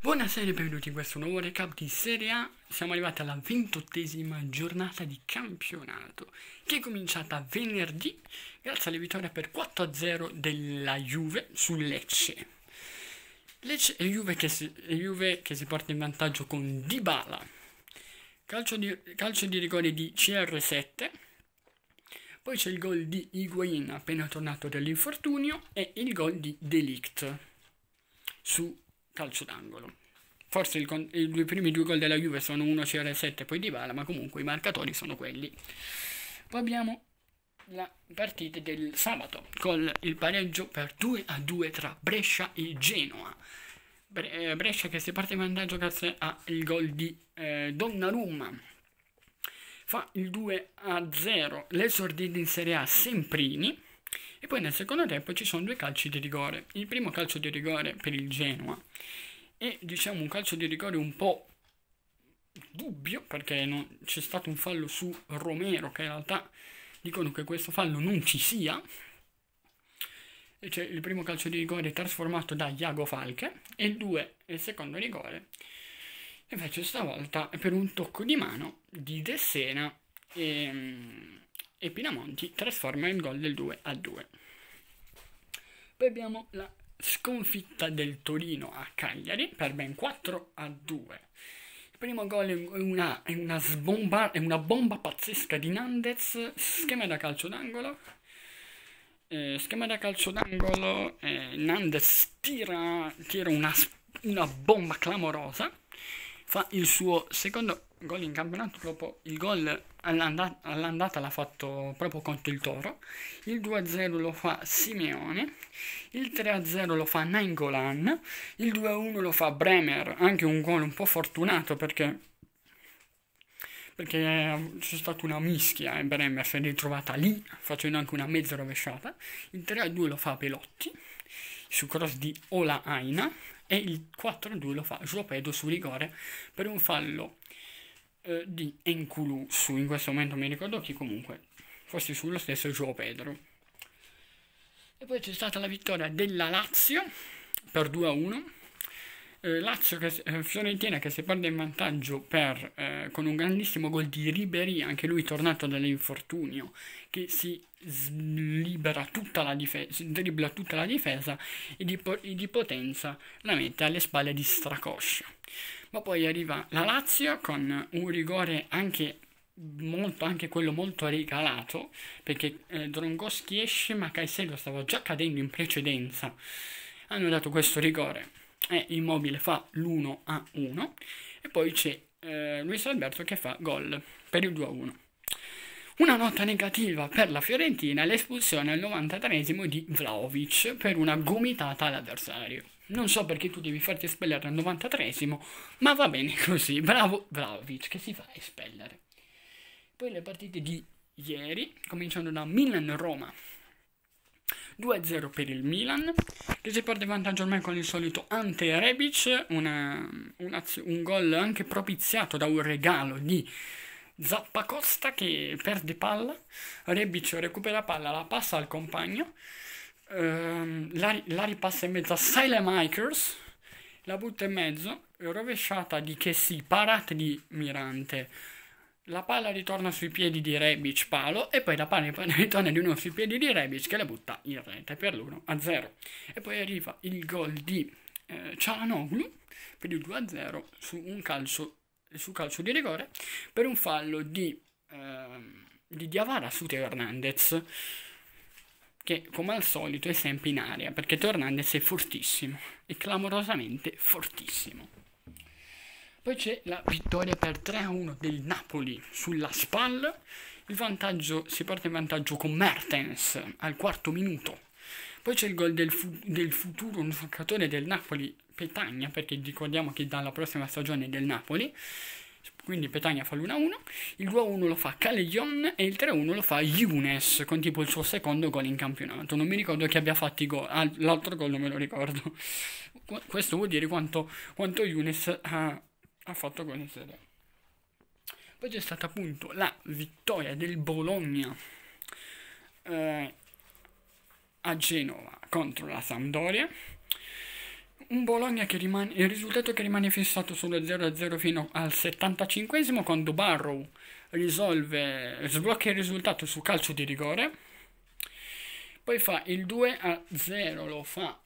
Buonasera e benvenuti in questo nuovo recap di Serie A. Siamo arrivati alla ventottesima giornata di campionato che è cominciata venerdì grazie alle vittorie per 4-0 della Juve su Lecce. Lecce è Juve che si, Juve che si porta in vantaggio con Dybala. Calcio di, calcio di rigore di CR7. Poi c'è il gol di Higuain appena tornato dall'infortunio e il gol di Delict su calcio d'angolo. Forse il, i, due, primi due gol della Juve sono uno CR7 e poi di Bala, ma comunque i marcatori sono quelli. Poi abbiamo la partita del sabato con il pareggio per 2 a 2 tra Brescia e Genoa. Bre- eh, Brescia che si parte in vantaggio grazie al gol di eh, Donnarumma. Fa il 2 a 0 l'esordito in Serie A Semprini e poi nel secondo tempo ci sono due calci di rigore. Il primo calcio di rigore per il Genoa è diciamo un calcio di rigore un po' dubbio perché non, c'è stato un fallo su Romero che in realtà dicono che questo fallo non ci sia. E cioè il primo calcio di rigore trasformato da Iago Falche e il, due, il secondo rigore invece stavolta è per un tocco di mano di Dessena e, ehm, e Pinamonti trasforma il gol del 2 a 2. Poi abbiamo la sconfitta del Torino a Cagliari per ben 4 a 2. Il primo gol è una, è una, sbomba, è una bomba pazzesca di Nandez, schema da calcio d'angolo. Eh, schema da calcio d'angolo, eh, Nandez tira, tira una, una bomba clamorosa, fa il suo secondo gol in campionato dopo il gol all'andata, all'andata l'ha fatto proprio contro il Toro il 2-0 lo fa Simeone il 3-0 lo fa Nangolan il 2-1 lo fa Bremer anche un gol un po' fortunato perché perché c'è stata una mischia e Bremer si è ritrovata lì facendo anche una mezza rovesciata il 3-2 lo fa Pelotti su cross di Ola Aina e il 4-2 lo fa Giopedo su rigore per un fallo eh, di Enkulu su, in questo momento mi ricordo chi comunque, fosse sullo stesso Gio Pedro. E poi c'è stata la vittoria della Lazio per 2 a 1 eh, Lazio che, eh, Fiorentina che si perde in vantaggio per, eh, con un grandissimo gol di Ribery, anche lui tornato dall'infortunio, che si libera tutta la difesa, dribbla tutta la difesa e di, po- e di potenza la mette alle spalle di Stracoscia. Ma poi arriva la Lazio con un rigore anche molto, anche quello molto regalato, perché eh, Drongoschi esce ma Caicedo stava già cadendo in precedenza. Hanno dato questo rigore e eh, Immobile fa l'1 a 1 e poi c'è eh, Luis Alberto che fa gol per il 2 a 1. Una nota negativa per la Fiorentina l'espulsione al 93esimo di Vlaovic per una gomitata all'avversario. Non so perché tu devi farti espellere al 93 ma va bene così. Bravo Vlaovic che si fa espellere. Poi le partite di ieri, cominciando da Milan-Roma 2-0 per il Milan, che si porta in vantaggio ormai con il solito Ante Rebic, una, una, un gol anche propiziato da un regalo di Zappacosta che perde palla, Rebic recupera palla, la passa al compagno, ehm, la, la, ripassa in mezzo a Silemakers, la butta in mezzo, rovesciata di Chessy, parata di Mirante, la palla ritorna sui piedi di Rebic palo e poi la palla ritorna di uno sui piedi di Rebic che la butta in rete per l'1-0 e poi arriva il gol di eh, Cialanoglu per il 2-0 su un calcio, su calcio di rigore per un fallo di, eh, di Diavara su Teo Hernandez che come al solito è sempre in aria perché Teo Hernandez è fortissimo è clamorosamente fortissimo poi c'è la vittoria per 3-1 del Napoli sulla SPAL. Il vantaggio, si porta in vantaggio con Mertens al quarto minuto. Poi c'è il gol del, fu- del futuro giocatore del Napoli, Petagna, perché ricordiamo che dalla prossima stagione del Napoli. Quindi Petagna fa l'1-1, il 2-1 lo fa Calegion e il 3-1 lo fa Younes con tipo il suo secondo gol in campionato. Non mi ricordo chi abbia fatto i gol, ah, l'altro gol non me lo ricordo. Questo vuol dire quanto, quanto Younes ha ha fatto con il Serie Poi c'è stata appunto la vittoria del Bologna eh, a Genova contro la Sampdoria. Un Bologna che rimane, il risultato che rimane fissato sullo 0-0 fino al 75 quando Barrow risolve, sblocca il risultato su calcio di rigore. Poi fa il 2-0, lo fa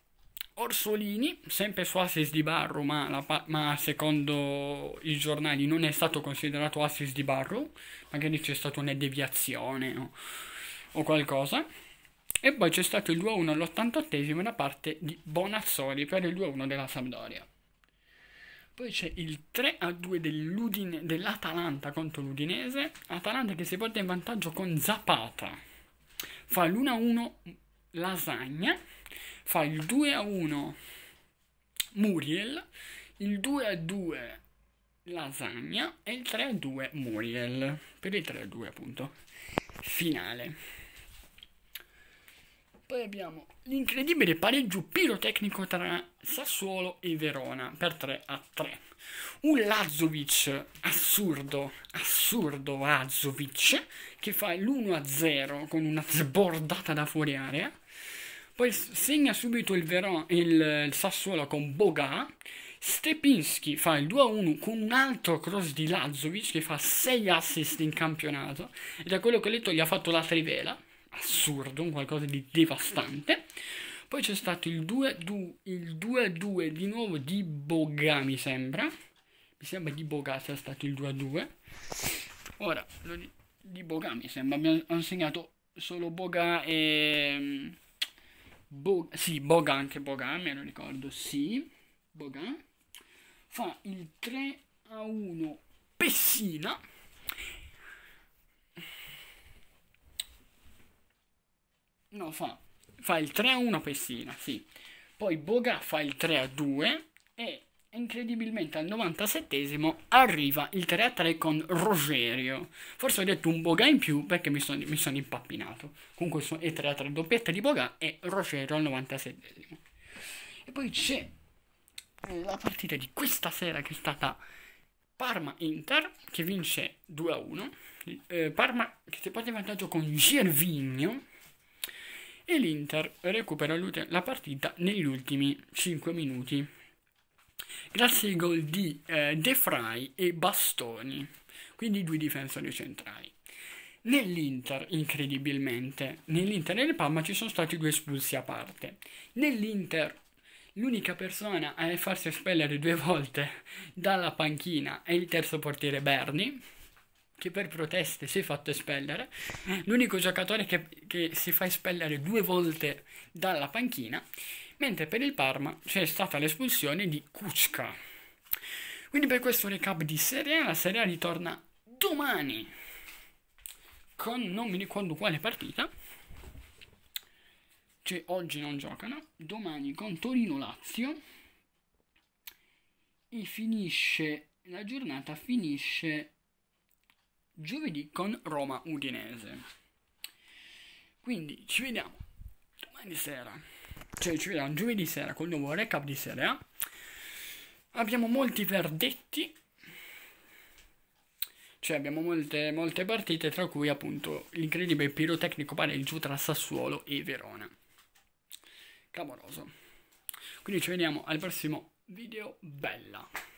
Orsolini, sempre su assist di Barro, ma, pa- ma, secondo i giornali non è stato considerato assist di Barro, magari c'è stata una deviazione o, o qualcosa. E poi c'è stato il 2-1 all'88esimo da parte di Bonazzoli per il 2-1 della Sampdoria. Poi c'è il 3-2 dell'Atalanta contro l'Udinese, Atalanta che si porta in vantaggio con Zapata. Fa l'1-1 Lasagna fa il 2 a 1 Muriel, il 2 a 2 Lasagna e il 3 a 2 Muriel per il 3 a 2 appunto finale. Poi abbiamo l'incredibile pareggio pirotecnico tra Sassuolo e Verona per 3 a 3. Un Lazovic assurdo, assurdo Lazovic che fa l'1 a 0 con una sbordata da fuori area poi segna subito il, Verona, il, il Sassuolo con Boga. Stepinski fa il 2-1 con un altro cross di Lazovic che fa 6 assist in campionato e da quello che ho letto gli ha fatto la trivela, assurdo, un qualcosa di devastante. Poi c'è stato il 2-2 di nuovo di Boga, mi sembra. Mi sembra di Boga sia stato il 2-2. Ora, di, di Boga mi sembra, mi hanno segnato solo Boga e... Bo- sì, Bogan, che Bogan, me lo ricordo, sì, Boga. fa il 3 a 1 Pessina. No, fa, fa il 3 a 1 Pessina, sì. Poi Boga fa il 3 a 2 e Incredibilmente al 97 arriva il 3-3 con Rogerio. Forse ho detto un Boga in più perché mi, son, mi sono impappinato. Comunque è 3-3 doppietta di Boga e Rogerio al 97 E poi c'è eh, la partita di questa sera che è stata Parma-Inter che vince 2-1. Eh, Parma che si porta in vantaggio con Gervigno e l'Inter recupera la partita negli ultimi 5 minuti grazie ai gol di eh, De Frey e Bastoni, quindi due difensori centrali. Nell'Inter, incredibilmente, nell'Inter e nel Palma ci sono stati due espulsi a parte. Nell'Inter l'unica persona a farsi espellere due volte dalla panchina è il terzo portiere Berni, che per proteste si è fatto espellere. L'unico giocatore che, che si fa espellere due volte dalla panchina mentre per il Parma c'è stata l'espulsione di Kuczka. Quindi per questo recap di Serie A, la Serie A ritorna domani con non mi ricordo quale partita. Cioè oggi non giocano, domani con Torino-Lazio e finisce la giornata finisce giovedì con Roma Udinese. Quindi ci vediamo domani sera cioè ci vediamo giovedì sera con il nuovo recap di Serie A. Abbiamo molti verdetti, cioè abbiamo molte, molte partite, tra cui appunto l'incredibile pirotecnico pareggio tra Sassuolo e Verona. Clamoroso. Quindi ci vediamo al prossimo video. Bella!